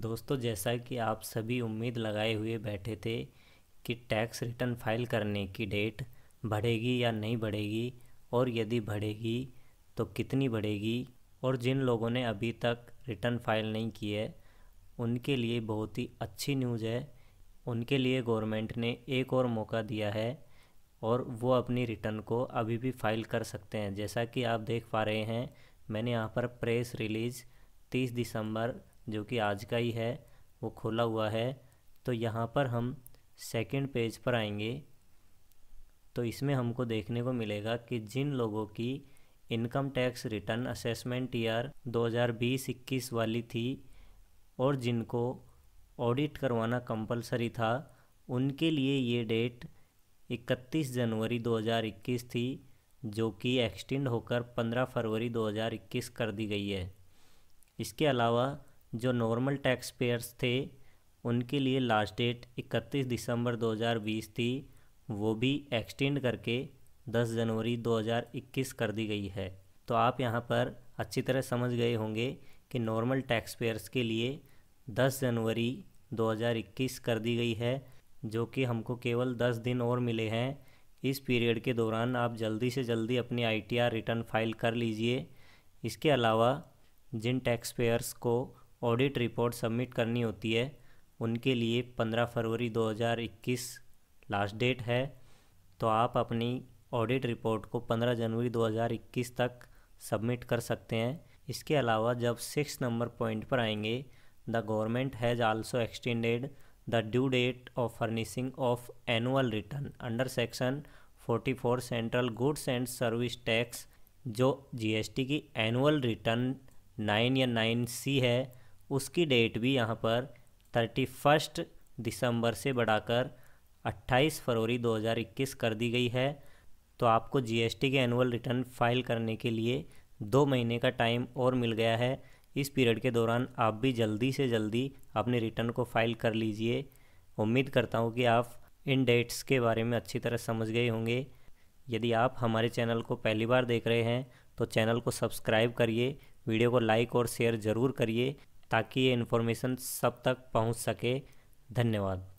दोस्तों जैसा कि आप सभी उम्मीद लगाए हुए बैठे थे कि टैक्स रिटर्न फाइल करने की डेट बढ़ेगी या नहीं बढ़ेगी और यदि बढ़ेगी तो कितनी बढ़ेगी और जिन लोगों ने अभी तक रिटर्न फाइल नहीं की है उनके लिए बहुत ही अच्छी न्यूज़ है उनके लिए गवर्नमेंट ने एक और मौका दिया है और वो अपनी रिटर्न को अभी भी फाइल कर सकते हैं जैसा कि आप देख पा रहे हैं मैंने यहाँ पर प्रेस रिलीज़ तीस दिसंबर जो कि आज का ही है वो खोला हुआ है तो यहाँ पर हम सेकंड पेज पर आएंगे तो इसमें हमको देखने को मिलेगा कि जिन लोगों की income tax return assessment year 2020-21 वाली थी और जिनको ऑडिट करवाना कंपलसरी था उनके लिए ये डेट 31 जनवरी 2021 थी जो कि एक्सटेंड होकर 15 फरवरी 2021 कर दी गई है इसके अलावा जो नॉर्मल टैक्स पेयर्स थे उनके लिए लास्ट डेट 31 दिसंबर 2020 थी वो भी एक्सटेंड करके 10 जनवरी 2021 कर दी गई है तो आप यहाँ पर अच्छी तरह समझ गए होंगे कि नॉर्मल टैक्स पेयर्स के लिए 10 जनवरी 2021 कर दी गई है जो कि हमको केवल 10 दिन और मिले हैं इस पीरियड के दौरान आप जल्दी से जल्दी अपनी आईटीआर रिटर्न फाइल कर लीजिए इसके अलावा जिन टैक्स पेयर्स को ऑडिट रिपोर्ट सबमिट करनी होती है उनके लिए 15 फरवरी 2021 लास्ट डेट है तो आप अपनी ऑडिट रिपोर्ट को 15 जनवरी 2021 तक सबमिट कर सकते हैं इसके अलावा जब सिक्स नंबर पॉइंट पर आएंगे the government has also extended the due date of furnishing of annual return under section 44 central goods and service tax जो जीएसटी की एनुअल रिटर्न नाइन या नाइन सी है उसकी डेट भी यहाँ पर थर्टी फर्स्ट दिसंबर से बढ़ाकर 28 फरवरी 2021 कर दी गई है तो आपको जीएसटी के एनुअल रिटर्न फाइल करने के लिए दो महीने का टाइम और मिल गया है इस पीरियड के दौरान आप भी जल्दी से जल्दी अपने रिटर्न को फाइल कर लीजिए उम्मीद करता हूँ कि आप इन डेट्स के बारे में अच्छी तरह समझ गए होंगे यदि आप हमारे चैनल को पहली बार देख रहे हैं तो चैनल को सब्सक्राइब करिए वीडियो को लाइक और शेयर ज़रूर करिए ताकि ये इन्फॉर्मेशन सब तक पहुंच सके धन्यवाद